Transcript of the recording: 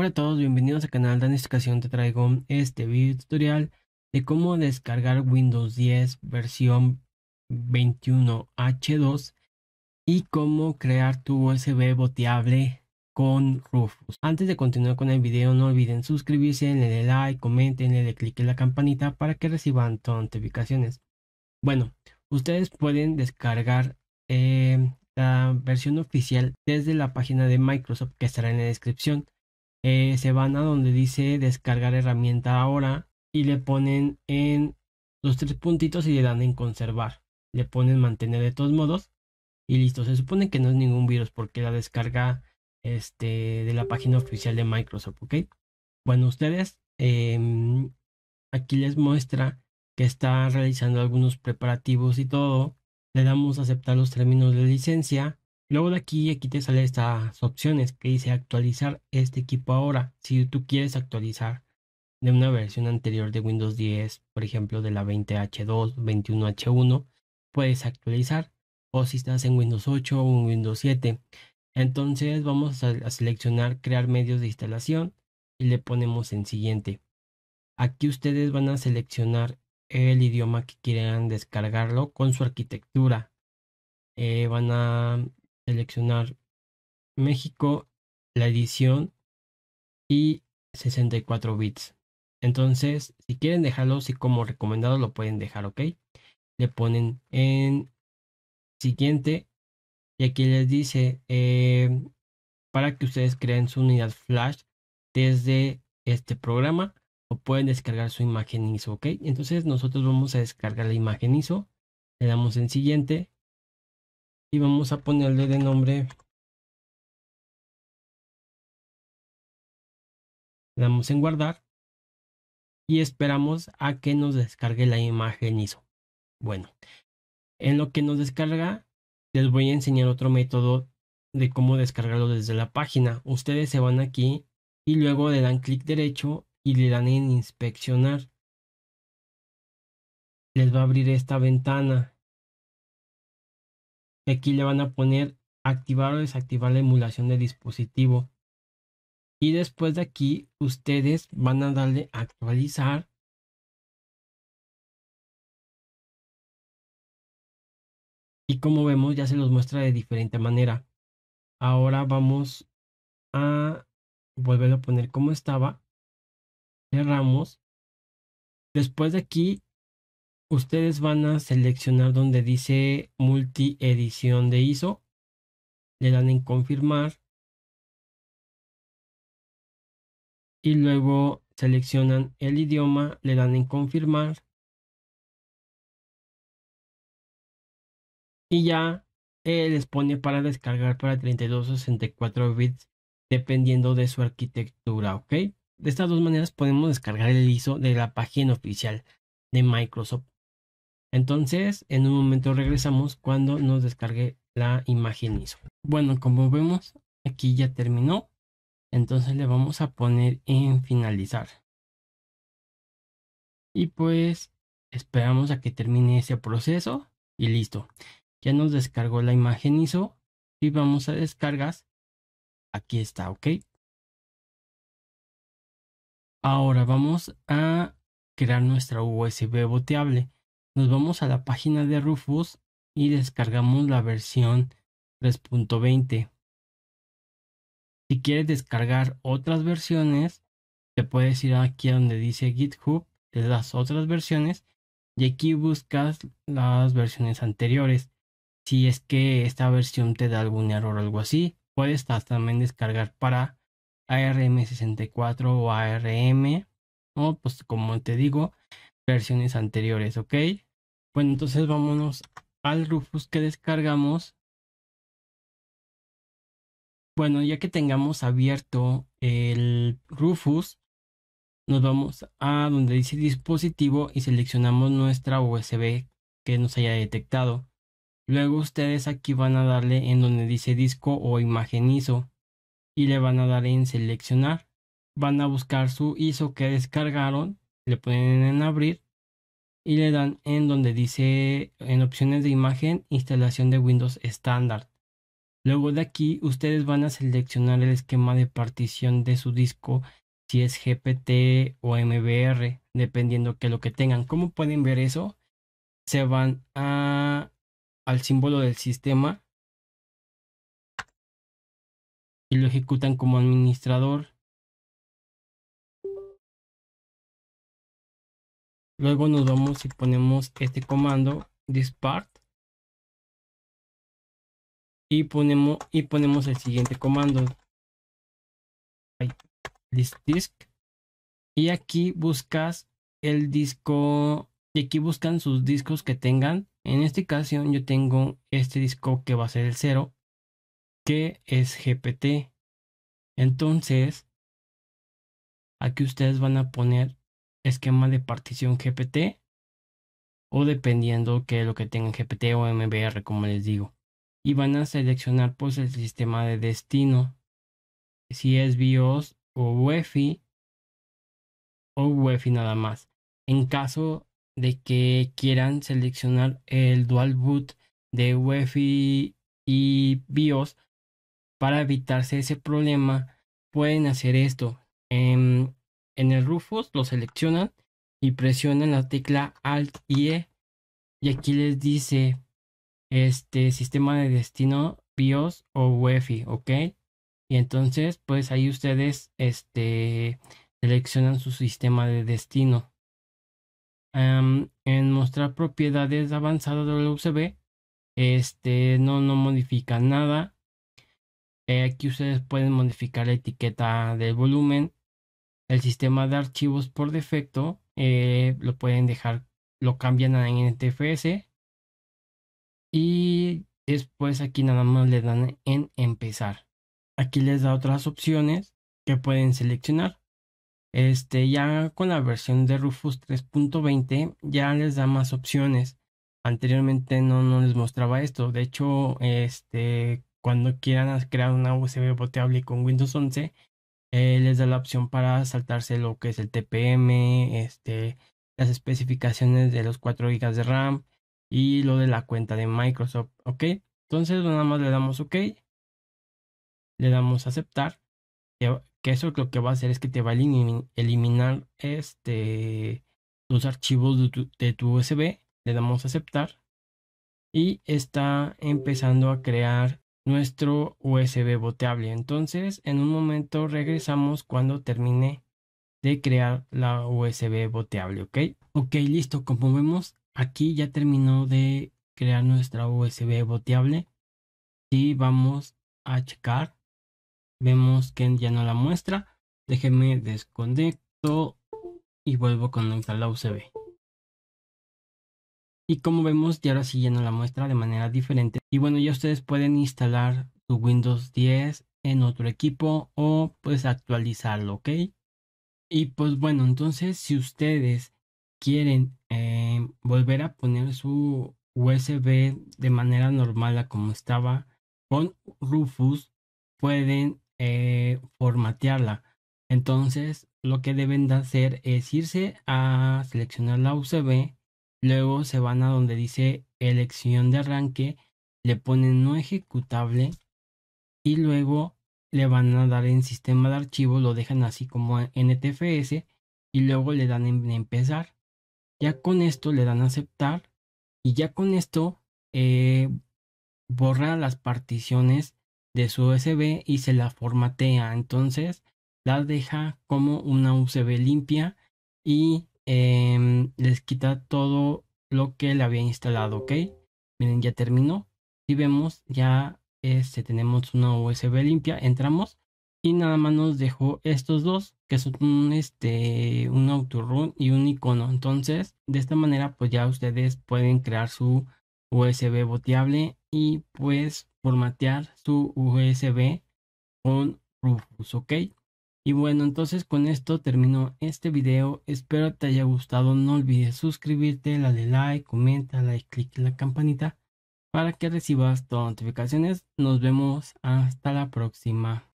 Hola a todos, bienvenidos al canal ocasión Te traigo este video tutorial de cómo descargar Windows 10 versión 21H2 y cómo crear tu USB boteable con Rufus. Antes de continuar con el video, no olviden suscribirse, denle like, comenten, denle click en la campanita para que reciban todas notificaciones. Bueno, ustedes pueden descargar eh, la versión oficial desde la página de Microsoft que estará en la descripción. Eh, se van a donde dice descargar herramienta ahora y le ponen en los tres puntitos y le dan en conservar. Le ponen mantener de todos modos y listo. Se supone que no es ningún virus porque la descarga este, de la página oficial de Microsoft, Bueno, ustedes em, aquí les muestra que está realizando algunos preparativos y todo. Le damos a aceptar los términos de licencia Luego de aquí, aquí te salen estas opciones que dice actualizar este equipo ahora. Si tú quieres actualizar de una versión anterior de Windows 10, por ejemplo de la 20H2, 21H1, puedes actualizar. O si estás en Windows 8 o en Windows 7. Entonces vamos a, seleccionar crear medios de instalación y le ponemos en siguiente. Aquí ustedes van a seleccionar el idioma que quieran descargarlo con su arquitectura. Eh, van a seleccionar México, la edición y 64 bits. Entonces, si quieren dejarlo así como recomendado, lo pueden dejar, ¿ok? Le ponen en siguiente y aquí les dice eh, para que ustedes creen su unidad flash desde este programa o pueden descargar su imagen ISO, ¿ok? Entonces nosotros vamos a descargar la imagen ISO, le damos en siguiente y vamos a ponerle de nombre le damos en guardar y esperamos a que nos descargue la imagen ISO bueno en lo que nos descarga les voy a enseñar otro método de cómo descargarlo desde la página ustedes se van aquí y luego le dan clic derecho y le dan en inspeccionar les va a abrir esta ventana aquí le van a poner activar o desactivar la emulación del dispositivo. Y después de aquí, ustedes van a darle a actualizar. Y como vemos, ya se los muestra de diferente manera. Ahora vamos a volverlo a poner como estaba. Cerramos. Después de aquí, ustedes van a seleccionar donde dice multi edición de ISO. Le dan en confirmar. Y luego seleccionan el idioma, le dan en confirmar. Y ya eh, les pone para descargar para 32 o 64 bits dependiendo de su arquitectura, ¿ok? De estas dos maneras podemos descargar el ISO de la página oficial de Microsoft. Entonces, en un momento regresamos cuando nos descargue la imagen ISO. Bueno, como vemos, aquí ya terminó. Entonces le vamos a poner en finalizar. Y pues esperamos a que termine ese proceso y listo. Ya nos descargó la imagen ISO. Y vamos a descargas. Aquí está, ¿ok? Ahora vamos a crear nuestra USB boteable nos vamos a la página de Rufus y descargamos la versión 3.20. Si quieres descargar otras versiones, te puedes ir aquí donde dice GitHub, de las otras versiones, y aquí buscas las versiones anteriores. Si es que esta versión te da algún error o algo así, puedes también descargar para ARM64 o ARM, o pues como te digo, versiones anteriores, ¿ok? Bueno, entonces vámonos al Rufus que descargamos. Bueno, ya que tengamos abierto el Rufus, nos vamos a donde dice dispositivo y seleccionamos nuestra USB que nos haya detectado. Luego ustedes aquí van a darle en donde dice disco o imagen ISO y le van a dar en seleccionar. Van a buscar su ISO que descargaron, le ponen en abrir y le dan en donde dice en opciones de imagen instalación de Windows estándar. Luego de aquí ustedes van a seleccionar el esquema de partición de su disco si es GPT o MBR, dependiendo que lo que tengan. ¿Cómo pueden ver eso? Se van a, al símbolo del sistema y lo ejecutan como administrador. Luego nos vamos y ponemos este comando dispart. Y ponemos, y ponemos el siguiente comando. list disk. Y aquí buscas el disco. Y aquí buscan sus discos que tengan. En este caso yo tengo este disco que va a ser el 0. Que es GPT. Entonces, aquí ustedes van a poner esquema de partición GPT o dependiendo que lo que tengan GPT o MBR como les digo y van a seleccionar pues el sistema de destino si es BIOS o UEFI o UEFI nada más en caso de que quieran seleccionar el dual boot de UEFI y BIOS para evitarse ese problema pueden hacer esto en em, en el Rufus lo seleccionan y presionan la tecla Alt y E. Y aquí les dice este sistema de destino BIOS o UEFI, ¿ok? Y entonces, pues ahí ustedes este, seleccionan su sistema de destino. en mostrar propiedades avanzadas de USB este, no, no modifica nada. Eh, aquí ustedes pueden modificar la etiqueta del volumen, el sistema de archivos por defecto eh, lo pueden dejar, lo cambian a NTFS y después aquí nada más le dan en empezar. Aquí les da otras opciones que pueden seleccionar. Este ya con la versión de Rufus 3.20 ya les da más opciones. Anteriormente no, no les mostraba esto. De hecho, este cuando quieran crear una USB boteable con Windows 11 eh, les da la opción para saltarse lo que es el TPM, este, las especificaciones de los 4 GB de RAM y lo de la cuenta de Microsoft, ¿ok? Entonces nada más le damos OK, le damos aceptar, que eso lo que va a hacer es que te va a eliminar este, los archivos de tu, de tu USB, le damos aceptar y está empezando a crear nuestro USB boteable. Entonces, en un momento regresamos cuando termine de crear la USB boteable, ¿ok? Ok, listo. Como vemos, aquí ya terminó de crear nuestra USB boteable. Si vamos a checar, vemos que ya no la muestra. Déjenme desconecto y vuelvo a conectar la USB. Y como vemos, ya ahora siguiendo la muestra de manera diferente. Y bueno, ya ustedes pueden instalar su Windows 10 en otro equipo o pues actualizarlo, ¿ok? Y pues bueno, entonces si ustedes quieren eh, volver a poner su USB de manera normal como estaba con Rufus, pueden eh, formatearla. Entonces lo que deben de hacer es irse a seleccionar la USB Luego se van a donde dice elección de arranque, le ponen no ejecutable y luego le van a dar en sistema de archivo, lo dejan así como NTFS y luego le dan en empezar. Ya con esto le dan aceptar y ya con esto eh, borra las particiones de su USB y se la formatea. Entonces la deja como una USB limpia y Em, les quita todo lo que le había instalado, ¿ok? Miren, ya terminó. y vemos, ya este, tenemos una USB limpia, entramos y nada más nos dejó estos dos que son este, un autorun y un icono. Entonces, de esta manera, pues ya ustedes pueden crear su USB boteable y pues formatear su USB con Rufus, ¿ok? Y bueno, entonces con esto termino este video. Espero te haya gustado. No olvides suscribirte, darle like, comenta, like, clic en la campanita para que recibas todas las notificaciones. Nos vemos hasta la próxima.